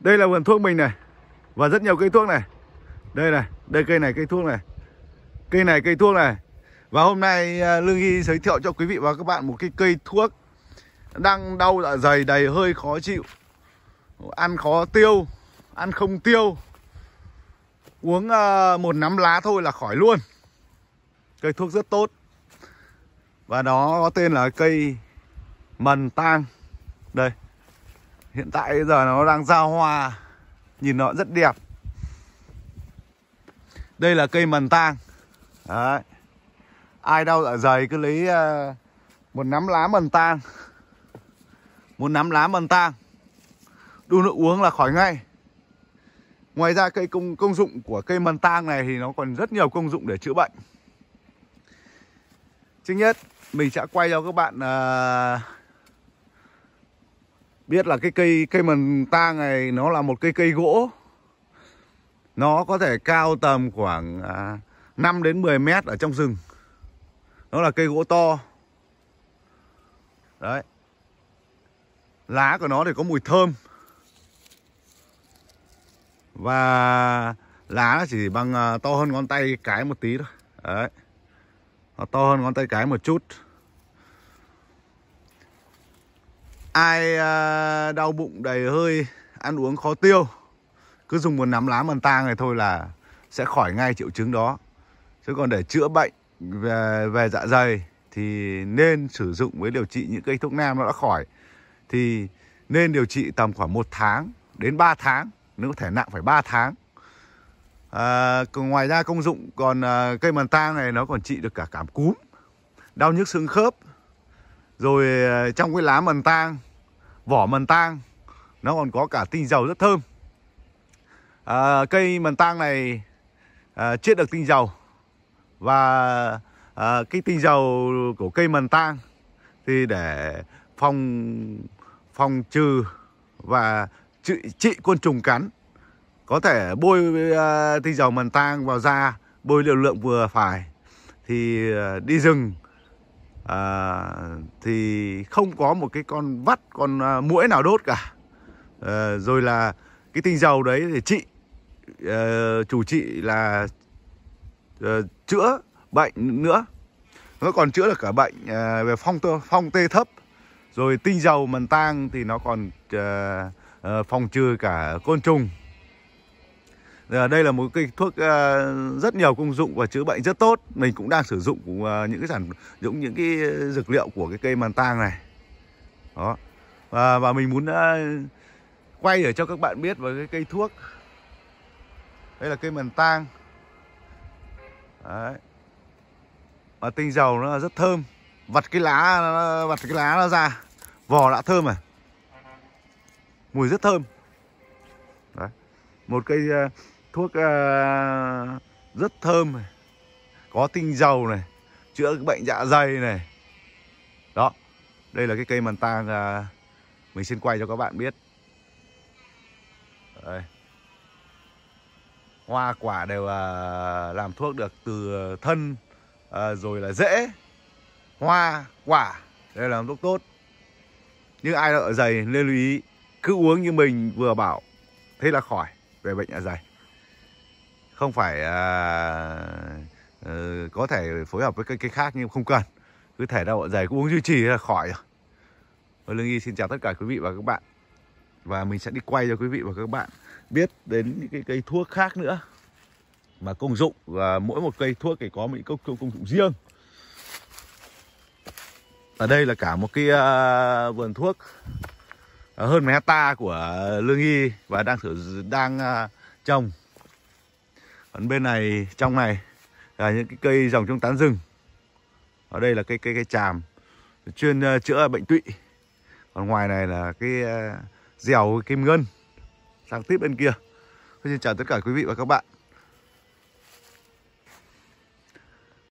Đây là vườn thuốc mình này Và rất nhiều cây thuốc này Đây này, đây cây này cây thuốc này Cây này cây thuốc này Và hôm nay à, Lương Hy giới thiệu cho quý vị và các bạn một cái cây thuốc Đang đau dạ dày đầy hơi khó chịu Ăn khó tiêu Ăn không tiêu Uống à, một nắm lá thôi là khỏi luôn Cây thuốc rất tốt Và nó có tên là cây mần tang Đây Hiện tại bây giờ nó đang ra hoa Nhìn nó rất đẹp Đây là cây mần tang Đấy Ai đau dạ dày cứ lấy ờ, Một nắm lá mần tang Một nắm lá mần tang Đun nước uống là khỏi ngay Ngoài ra cây công, công dụng của cây mần tang này Thì nó còn rất nhiều công dụng để chữa bệnh Trước nhất Mình sẽ quay cho các bạn uh, biết là cái cây cây mần tang này nó là một cái cây gỗ nó có thể cao tầm khoảng 5 à, đến 10 mét ở trong rừng nó là cây gỗ to đấy lá của nó thì có mùi thơm và lá chỉ bằng à, to hơn ngón tay cái một tí thôi đấy nó to hơn ngón tay cái một chút ai ờ, đau bụng đầy hơi ăn uống khó tiêu cứ dùng một nắm lá mần tang này thôi là sẽ khỏi ngay triệu chứng đó chứ còn để chữa bệnh về về dạ dày thì nên sử dụng với điều trị những cây thuốc nam nó đã khỏi thì nên điều trị tầm khoảng một tháng đến 3 tháng nếu có thể nặng phải 3 tháng à, ngoài ra công dụng còn à, cây mần tang này nó còn trị được cả cảm cúm đau nhức xương khớp rồi ờ, trong cái lá mần tang Vỏ mần tang Nó còn có cả tinh dầu rất thơm à, Cây mần tang này à, Chết được tinh dầu Và à, cái tinh dầu của cây mần tang Thì để phòng phòng trừ và trị, trị côn trùng cắn có thể bôi uh, tinh dầu mần tang vào da bôi liều lượng vừa phải thì uh, đi rừng à, thì không có một cái con vắt con à, muỗi nào đốt cả à, rồi là cái tinh dầu đấy thì chị à, chủ trị là à, chữa bệnh nữa nó còn chữa được cả bệnh à, về phong tơ, phong tê thấp rồi tinh dầu mần tang thì nó còn à, à, phòng trừ cả côn trùng Ờ, đây là một cái thuốc ờ, rất nhiều công dụng và chữa bệnh rất tốt mình cũng đang sử dụng của ờ, những cái sản dụng những cái dược liệu của cái cây màn tang này đó và, và mình muốn quay để cho các bạn biết về cái cây thuốc đây là cây màn tang đấy và tinh dầu nó rất thơm vặt cái lá vặt cái lá nó ra vỏ đã thơm này mùi rất thơm Đấy. một cây thuốc uh, rất thơm này. có tinh dầu này chữa bệnh dạ dày này đó đây là cái cây màn tang uh, mình xin quay cho các bạn biết đây. hoa quả đều uh, làm thuốc được từ thân uh, rồi là rễ hoa quả đây là làm thuốc tốt nhưng ai đã ở dày nên lưu ý cứ uống như mình vừa bảo thế là khỏi về bệnh dạ dày không phải à, à, có thể phối hợp với cái, cái khác nhưng không cần cứ thể đau dạ dày cứ uống duy trì là khỏi rồi lương y xin chào tất cả quý vị và các bạn và mình sẽ đi quay cho quý vị và các bạn biết đến những cái cây thuốc khác nữa mà công dụng và mỗi một cây thuốc thì có những công, công, công dụng riêng ở đây là cả một cái uh, vườn thuốc à, hơn 10 hecta của lương y và đang thử đang uh, trồng ở bên này trong này là những cái cây dòng trong tán rừng ở đây là cây cây cây tràm chuyên uh, chữa bệnh tụy còn ngoài này là cái uh, dẻo kim ngân sang tiếp bên kia xin chào tất cả quý vị và các bạn